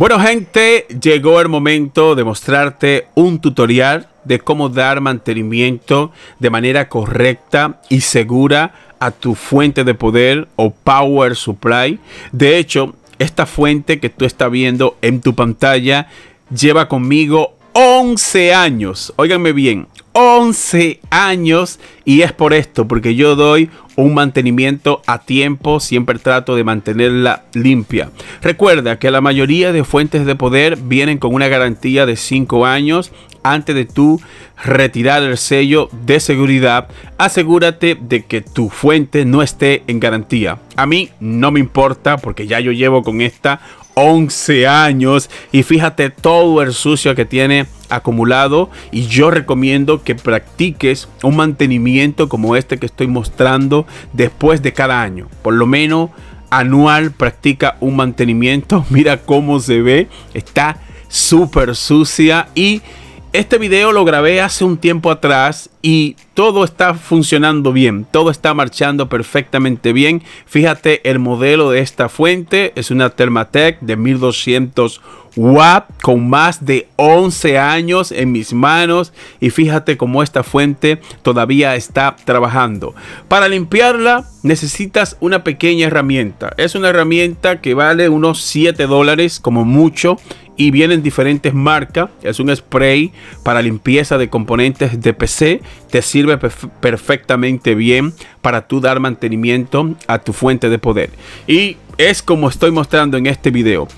Bueno gente, llegó el momento de mostrarte un tutorial de cómo dar mantenimiento de manera correcta y segura a tu fuente de poder o power supply. De hecho, esta fuente que tú estás viendo en tu pantalla lleva conmigo 11 años. Óiganme bien, 11 años y es por esto, porque yo doy un mantenimiento a tiempo, siempre trato de mantenerla limpia. Recuerda que la mayoría de fuentes de poder vienen con una garantía de 5 años antes de tú retirar el sello de seguridad, asegúrate de que tu fuente no esté en garantía. A mí no me importa porque ya yo llevo con esta 11 años y fíjate todo el sucio que tiene acumulado y yo recomiendo que practiques un mantenimiento como este que estoy mostrando después de cada año. Por lo menos anual practica un mantenimiento. Mira cómo se ve. Está súper sucia y este video lo grabé hace un tiempo atrás y todo está funcionando bien, todo está marchando perfectamente bien. Fíjate el modelo de esta fuente, es una Thermatec de 1200 watt con más de 11 años en mis manos y fíjate cómo esta fuente todavía está trabajando. Para limpiarla necesitas una pequeña herramienta, es una herramienta que vale unos 7 dólares como mucho y vienen diferentes marcas. Es un spray para limpieza de componentes de PC. Te sirve perfectamente bien para tú dar mantenimiento a tu fuente de poder. Y es como estoy mostrando en este video.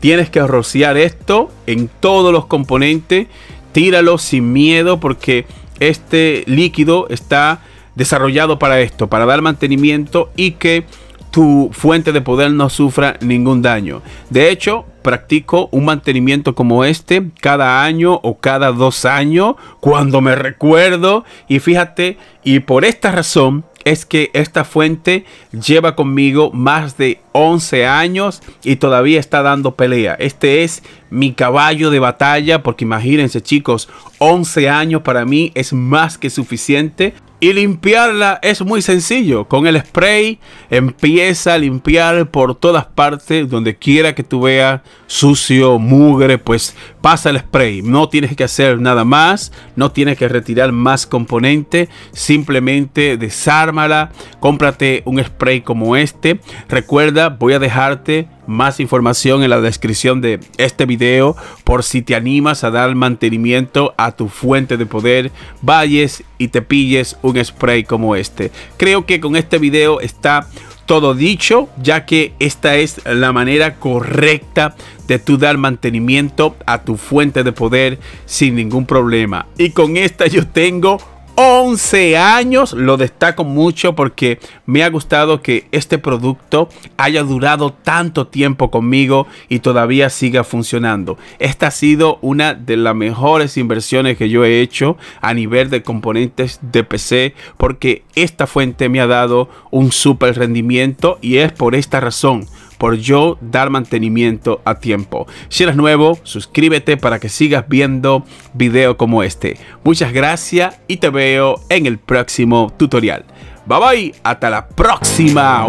Tienes que rociar esto en todos los componentes. Tíralo sin miedo porque este líquido está desarrollado para esto, para dar mantenimiento y que tu fuente de poder no sufra ningún daño. De hecho, practico un mantenimiento como este cada año o cada dos años cuando me recuerdo y fíjate y por esta razón es que esta fuente lleva conmigo más de 11 años y todavía está dando pelea. Este es mi caballo de batalla porque imagínense chicos, 11 años para mí es más que suficiente y limpiarla es muy sencillo. Con el spray empieza a limpiar por todas partes, donde quiera que tú veas sucio, mugre, pues pasa el spray. No tienes que hacer nada más, no tienes que retirar más componente, simplemente desármala, cómprate un spray como este. Recuerda, voy a dejarte más información en la descripción de este video por si te animas a dar mantenimiento a tu fuente de poder, vayas y te pilles un spray como este. Creo que con este video está todo dicho, ya que esta es la manera correcta de tú dar mantenimiento a tu fuente de poder sin ningún problema. Y con esta yo tengo 11 años. Lo destaco mucho porque me ha gustado que este producto haya durado tanto tiempo conmigo y todavía siga funcionando. Esta ha sido una de las mejores inversiones que yo he hecho a nivel de componentes de PC porque esta fuente me ha dado un super rendimiento y es por esta razón por yo dar mantenimiento a tiempo. Si eres nuevo, suscríbete para que sigas viendo videos como este. Muchas gracias y te veo en el próximo tutorial. Bye bye, hasta la próxima.